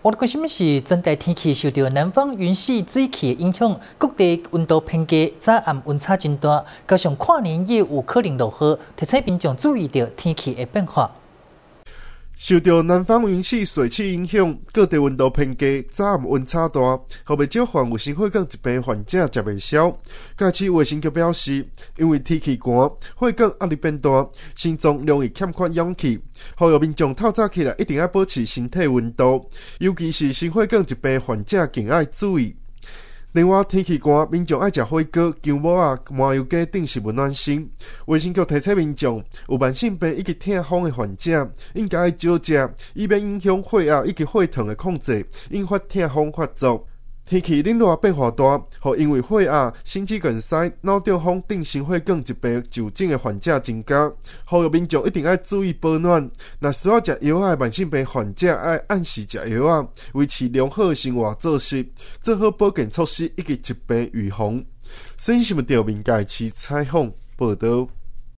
我的关心的是，今代天气受到南方云系水气影响，各地温度偏低，早暗温差真大，加上跨年夜有可能落雨，提醒民众注意到天气的变化。受到南方云气水汽影响，各地温度偏低，早晚温差大，好未少患有心血管疾病患者食袂消。该市卫生局表示，因为天气寒，血管压力变大，心脏容易欠缺氧气，呼吁民众透早起来一定要保持身体温度，尤其是心血管疾病患者更要注意。另外，天气寒，民众爱食火锅、姜母啊，麻油鸡等食物暖心。卫生局提醒民众，有慢性病以及痛风的患者，应该少食，以免影响血压以及血糖的控制，引发痛风发作。天气冷热变化大，和因为血压、心肌梗塞、脑中风等心血管疾病就诊的患者增加。呼吁民众一定要注意保暖。若需要食药的慢性病患者要按时食药啊，维持良好生活作息，做好保健措施，以及疾病预防。新新闻调查记者采访报道。